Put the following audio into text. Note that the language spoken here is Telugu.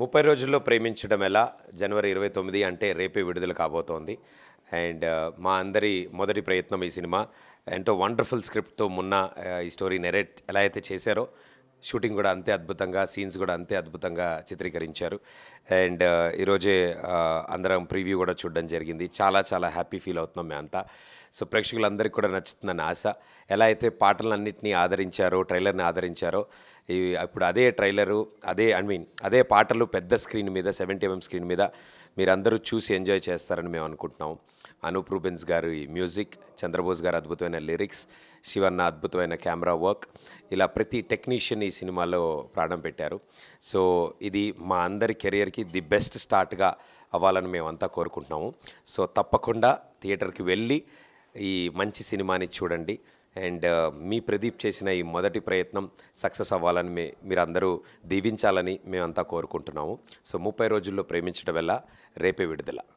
ముప్పై రోజుల్లో ప్రేమించడం ఎలా జనవరి ఇరవై తొమ్మిది అంటే రేపే విడుదల కాబోతోంది అండ్ uh, మా అందరి మొదటి ప్రయత్నం ఈ సినిమా ఎంతో వండర్ఫుల్ స్క్రిప్ట్తో మొన్న uh, ఈ స్టోరీ నెరేట్ ఎలా అయితే చేశారో షూటింగ్ కూడా అంతే అద్భుతంగా సీన్స్ కూడా అంతే అద్భుతంగా చిత్రీకరించారు అండ్ uh, ఈరోజే అందరం ప్రివ్యూ కూడా చూడడం జరిగింది చాలా చాలా హ్యాపీ ఫీల్ అవుతున్నాం మేము అంతా సో ప్రేక్షకులందరికీ కూడా నచ్చుతుందని ఆశ ఎలా అయితే పాటలన్నింటినీ ఆదరించారో ట్రైలర్ని ఆదరించారో ఇప్పుడు అదే ట్రైలరు అదే ఐ మీన్ అదే పాటలు పెద్ద స్క్రీన్ మీద సెవెంటీ ఎంఎం స్క్రీన్ మీద మీరందరూ చూసి ఎంజాయ్ చేస్తారని మేము అనుకుంటున్నాం అనూప్ రూబెన్స్ గారి మ్యూజిక్ చంద్రబోస్ గారు అద్భుతమైన లిరిక్స్ శివన్న అద్భుతమైన కెమెరా వర్క్ ఇలా ప్రతి టెక్నీషియన్ ఈ సినిమాలో ప్రాణం పెట్టారు సో ఇది మా అందరి కెరియర్కి ది బెస్ట్ స్టార్ట్గా అవ్వాలని మేమంతా కోరుకుంటున్నాము సో తప్పకుండా థియేటర్కి వెళ్ళి ఈ మంచి సినిమాని చూడండి అండ్ uh, మీ ప్రదీప్ చేసిన ఈ మొదటి ప్రయత్నం సక్సెస్ అవ్వాలని మీ మీరందరూ దీవించాలని మేమంతా కోరుకుంటున్నాము సో ముప్పై రోజుల్లో ప్రేమించడం వల్ల రేపే విడుదల